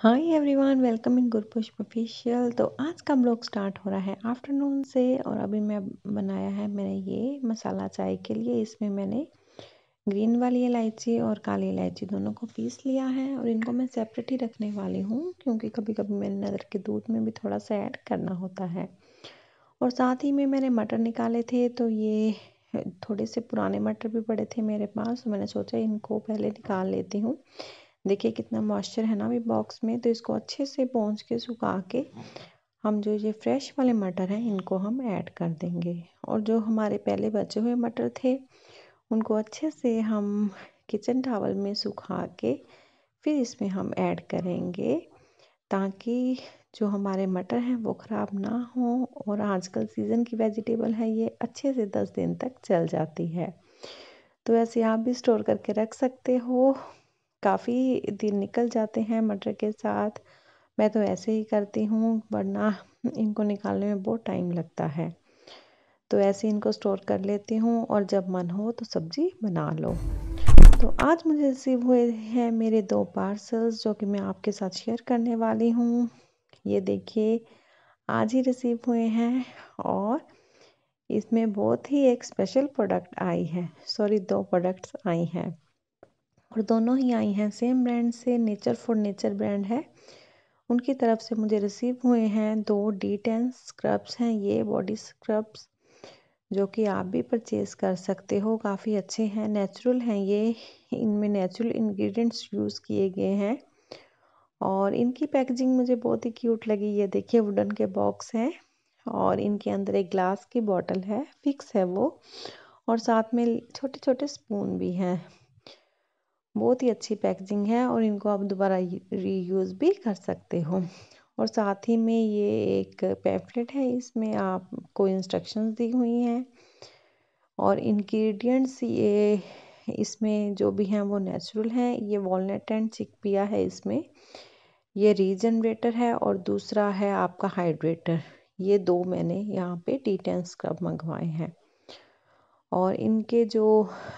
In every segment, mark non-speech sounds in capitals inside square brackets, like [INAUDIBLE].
hi everyone welcome in Gurpushp official तो आज का ब्लॉग स्टार्ट हो रहा है आफ्टरनून से और अभी मैं बनाया है मैंने ये मसाला चाय के लिए इसमें मैंने ग्रीन वाली इलायची और काली इलायची दोनों को पीस लिया है और इनको मैं सेपरेट ही रखने वाली हूँ क्योंकि कभी कभी मैंने नदर के दूध में भी थोड़ा सा ऐड करना होता है और साथ ही में मैंने मटर निकाले थे तो ये थोड़े से पुराने मटर भी पड़े थे मेरे पास तो मैंने सोचा इनको पहले निकाल लेती हूँ देखिए कितना मॉइस्चर है ना अभी बॉक्स में तो इसको अच्छे से पहुँच के सुखा के हम जो ये फ्रेश वाले मटर हैं इनको हम ऐड कर देंगे और जो हमारे पहले बचे हुए मटर थे उनको अच्छे से हम किचन टावल में सुखा के फिर इसमें हम ऐड करेंगे ताकि जो हमारे मटर हैं वो ख़राब ना हो और आजकल सीज़न की वेजिटेबल है ये अच्छे से दस दिन तक चल जाती है तो ऐसे आप भी स्टोर करके रख सकते हो काफ़ी दिन निकल जाते हैं मटर के साथ मैं तो ऐसे ही करती हूँ वरना इनको निकालने में बहुत टाइम लगता है तो ऐसे इनको स्टोर कर लेती हूँ और जब मन हो तो सब्ज़ी बना लो तो आज मुझे रिसीव हुए हैं मेरे दो पार्सल्स जो कि मैं आपके साथ शेयर करने वाली हूँ ये देखिए आज ही रिसीव हुए हैं और इसमें बहुत ही एक स्पेशल प्रोडक्ट आई है सॉरी दो प्रोडक्ट्स आई हैं और दोनों ही आई हैं सेम ब्रांड से नेचर फॉर नेचर ब्रांड है उनकी तरफ से मुझे रिसीव हुए हैं दो डी टेन स्क्रब्स हैं ये बॉडी स्क्रब्स जो कि आप भी परचेज़ कर सकते हो काफ़ी अच्छे हैं नेचुरल हैं ये इनमें नेचुरल इंग्रेडिएंट्स यूज़ किए गए हैं और इनकी पैकेजिंग मुझे बहुत ही क्यूट लगी ये देखिए वुडन के बॉक्स हैं और इनके अंदर एक ग्लास की बॉटल है फिक्स है वो और साथ में छोटे छोटे स्पून भी हैं बहुत ही अच्छी पैकेजिंग है और इनको आप दोबारा रीयूज़ भी कर सकते हो और साथ ही में ये एक पैम्फलेट है इसमें आपको इंस्ट्रक्शंस दी हुई हैं और इंग्रेडिएंट्स ये इसमें जो भी हैं वो नेचुरल हैं ये वॉलनट एंड चिकपिया है इसमें ये रीजनरेटर है और दूसरा है आपका हाइड्रेटर ये दो मैंने यहाँ पे टी टेन स्क्रब मंगवाए हैं और इनके जो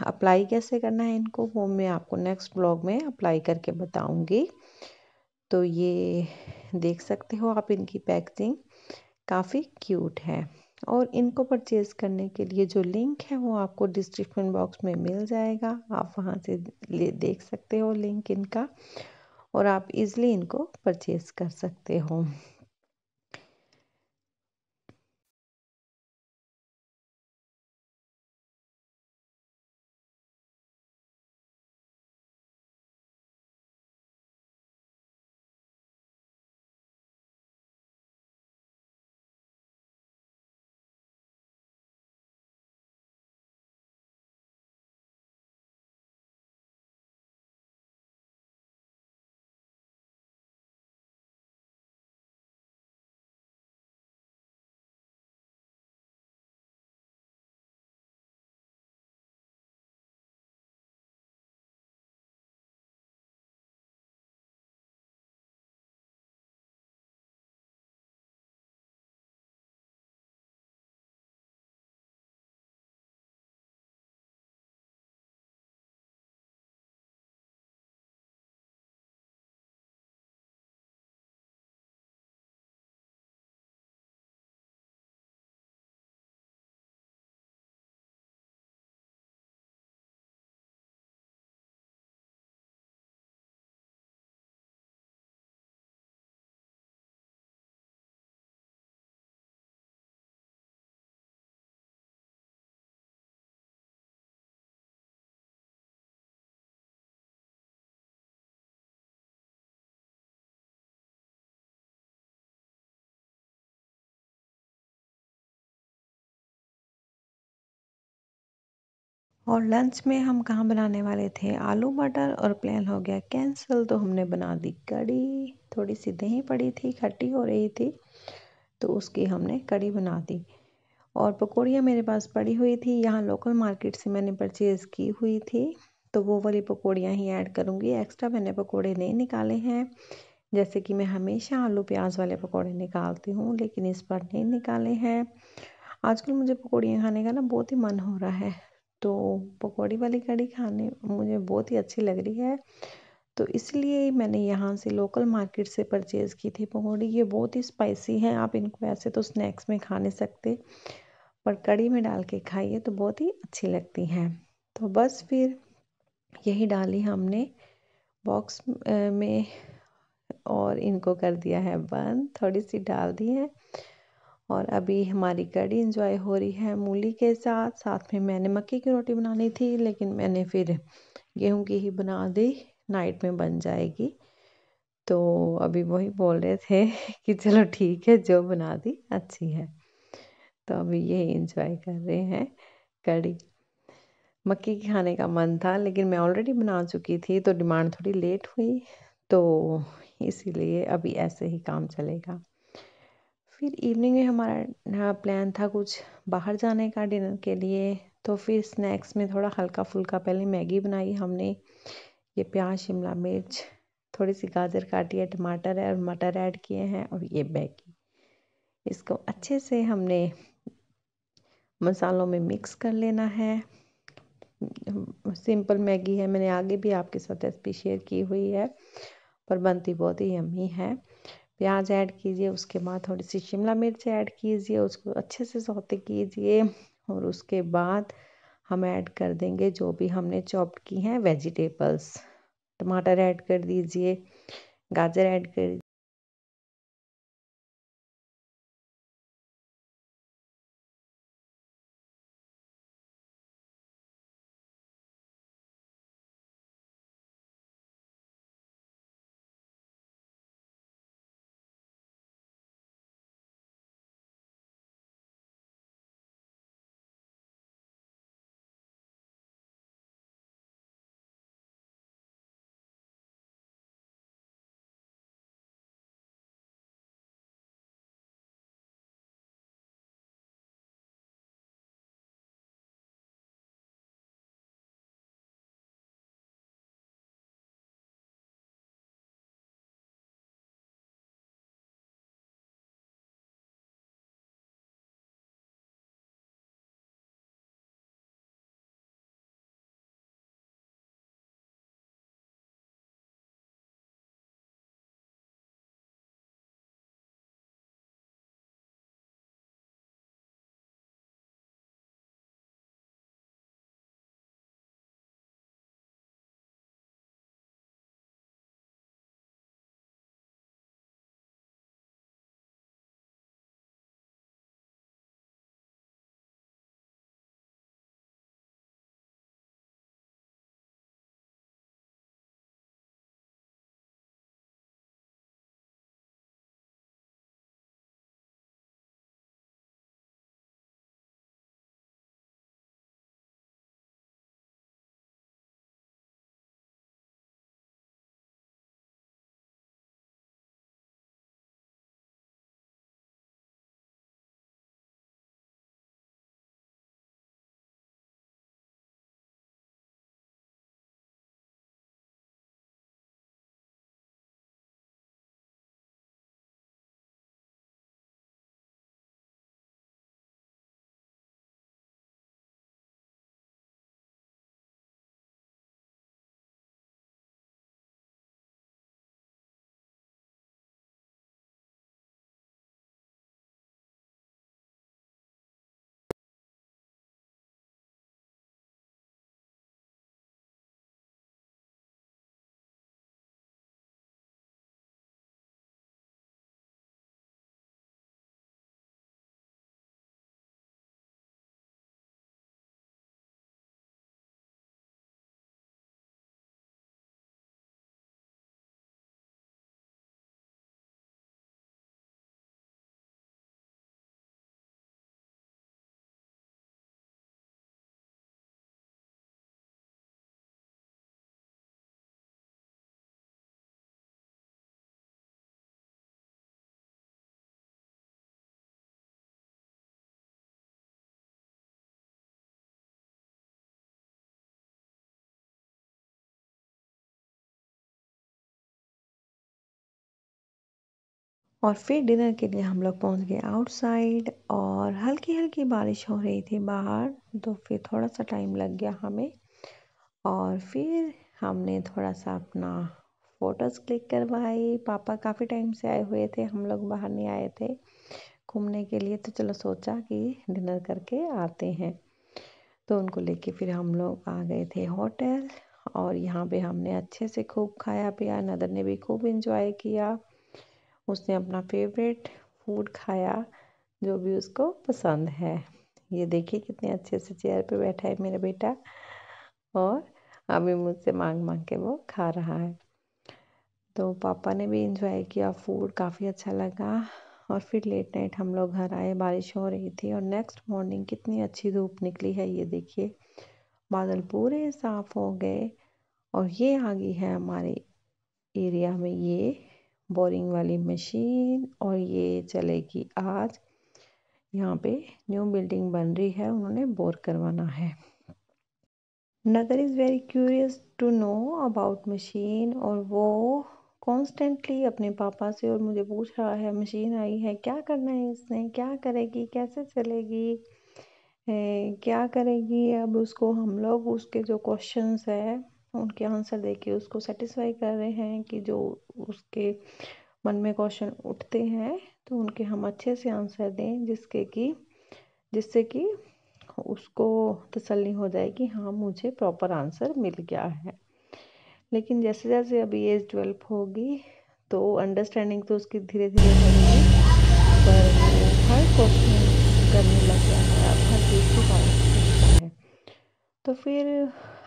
अप्लाई कैसे करना है इनको वो मैं आपको नेक्स्ट ब्लॉग में अप्लाई करके बताऊंगी तो ये देख सकते हो आप इनकी पैकेजिंग काफ़ी क्यूट है और इनको परचेज़ करने के लिए जो लिंक है वो आपको डिस्क्रिप्शन बॉक्स में मिल जाएगा आप वहाँ से ले देख सकते हो लिंक इनका और आप इज़िली इनको परचेज़ कर सकते हो और लंच में हम कहाँ बनाने वाले थे आलू मटर और प्लान हो गया कैंसिल तो हमने बना दी कड़ी थोड़ी सी दही पड़ी थी खट्टी हो रही थी तो उसकी हमने कड़ी बना दी और पकौड़ियाँ मेरे पास पड़ी हुई थी यहाँ लोकल मार्केट से मैंने परचेज़ की हुई थी तो वो वाली पकौड़ियाँ ही ऐड करूँगी एक्स्ट्रा मैंने पकौड़े नहीं निकाले हैं जैसे कि मैं हमेशा आलू प्याज वाले पकौड़े निकालती हूँ लेकिन इस बार नहीं निकाले हैं आजकल मुझे पकौड़ियाँ खाने का ना बहुत ही मन हो रहा है तो पकौड़ी वाली कड़ी खाने मुझे बहुत ही अच्छी लग रही है तो इसलिए मैंने यहाँ से लोकल मार्केट से परचेज़ की थी पकौड़ी ये बहुत ही स्पाइसी हैं आप इनको ऐसे तो स्नैक्स में खा नहीं सकते पर कड़ी में डाल के खाइए तो बहुत ही अच्छी लगती हैं तो बस फिर यही डाली हमने बॉक्स में और इनको कर दिया है बंद थोड़ी सी डाल दी है और अभी हमारी कड़ी इंजॉय हो रही है मूली के साथ साथ में मैंने मक्की की रोटी बनानी थी लेकिन मैंने फिर गेहूं की ही बना दी नाइट में बन जाएगी तो अभी वही बोल रहे थे [LAUGHS] कि चलो ठीक है जो बना दी अच्छी है तो अभी यही इंजॉय कर रहे हैं कड़ी मक्की खाने का मन था लेकिन मैं ऑलरेडी बना चुकी थी तो डिमांड थोड़ी लेट हुई तो इसीलिए अभी ऐसे ही काम चलेगा फिर इवनिंग में हमारा प्लान था कुछ बाहर जाने का डिनर के लिए तो फिर स्नैक्स में थोड़ा हल्का फुल्का पहले मैगी बनाई हमने ये प्याज शिमला मिर्च थोड़ी सी गाजर काटी है टमाटर है और मटर ऐड किए हैं और ये मैगी इसको अच्छे से हमने मसालों में मिक्स कर लेना है सिंपल मैगी है मैंने आगे भी आपके साथ रेसिपी शेयर की हुई है पर बनती बहुत ही यमी है प्याज ऐड कीजिए उसके बाद थोड़ी सी शिमला मिर्च ऐड कीजिए उसको अच्छे से सौते कीजिए और उसके बाद हम ऐड कर देंगे जो भी हमने चॉप्ड की हैं वेजिटेबल्स टमाटर ऐड कर दीजिए गाजर ऐड कर और फिर डिनर के लिए हम लोग पहुंच गए आउटसाइड और हल्की हल्की बारिश हो रही थी बाहर तो फिर थोड़ा सा टाइम लग गया हमें और फिर हमने थोड़ा सा अपना फ़ोटोज़ क्लिक करवाई पापा काफ़ी टाइम से आए हुए थे हम लोग बाहर नहीं आए थे घूमने के लिए तो चलो सोचा कि डिनर करके आते हैं तो उनको लेके फिर हम लोग आ गए थे होटल और यहाँ पे हमने अच्छे से खूब खाया पिया नदर ने भी खूब इंजॉय किया उसने अपना फेवरेट फूड खाया जो भी उसको पसंद है ये देखिए कितने अच्छे से चेयर पे बैठा है मेरा बेटा और अभी मुझसे मांग मांग के वो खा रहा है तो पापा ने भी इंजॉय किया फूड काफ़ी अच्छा लगा और फिर लेट नाइट हम लोग घर आए बारिश हो रही थी और नेक्स्ट मॉर्निंग कितनी अच्छी धूप निकली है ये देखिए बादल पूरे साफ़ हो गए और ये आ गई है हमारे एरिया में ये बोरिंग वाली मशीन और ये चलेगी आज यहाँ पे न्यू बिल्डिंग बन रही है उन्होंने बोर करवाना है नदर is very curious to know about machine और वो कॉन्स्टेंटली अपने पापा से और मुझे पूछ रहा है मशीन आई है क्या करना है इसने क्या करेगी कैसे चलेगी ए, क्या करेगी अब उसको हम लोग उसके जो क्वेश्चंस है उनके आंसर देके उसको सेटिस्फाई कर रहे हैं कि जो उसके मन में क्वेश्चन उठते हैं तो उनके हम अच्छे से आंसर दें जिसके कि जिससे कि उसको तसल्ली हो जाए कि हाँ मुझे प्रॉपर आंसर मिल गया है लेकिन जैसे जैसे अभी एज ट्वेल्व होगी तो अंडरस्टैंडिंग तो उसकी धीरे धीरे होगी पर हर क्वेश्चन करने लग गया है हर चीज़ को है तो फिर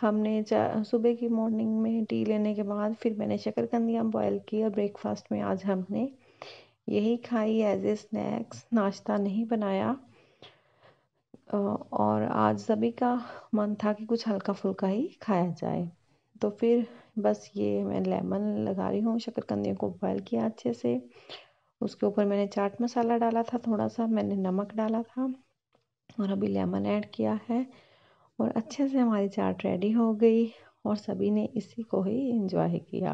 हमने सुबह की मॉर्निंग में टी लेने के बाद फिर मैंने शकरकंदियाँ बॉयल की और ब्रेकफास्ट में आज हमने यही खाई एज ए स्नैक्स नाश्ता नहीं बनाया और आज सभी का मन था कि कुछ हल्का फुल्का ही खाया जाए तो फिर बस ये मैं लेमन लगा रही हूँ शकरकंदियों को बॉयल किया अच्छे से उसके ऊपर मैंने चाट मसाला डाला था थोड़ा सा मैंने नमक डाला था और अभी लेमन ऐड किया है और अच्छे से हमारी चाट रेडी हो गई और सभी ने इसी को ही इंजॉय किया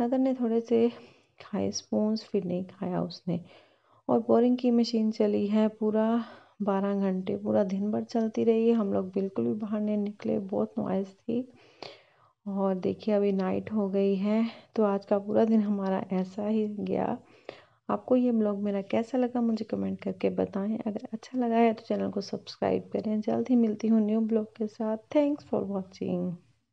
नगर ने थोड़े से खाए स्पून फिर नहीं खाया उसने और बोरिंग की मशीन चली है पूरा बारह घंटे पूरा दिन भर चलती रही हम लोग बिल्कुल भी बाहर नहीं निकले बहुत नॉइस थी और देखिए अभी नाइट हो गई है तो आज का पूरा दिन हमारा ऐसा ही गया आपको ये ब्लॉग मेरा कैसा लगा मुझे कमेंट करके बताएं अगर अच्छा लगा है तो चैनल को सब्सक्राइब करें जल्द ही मिलती हूँ न्यू ब्लॉग के साथ थैंक्स फॉर वॉचिंग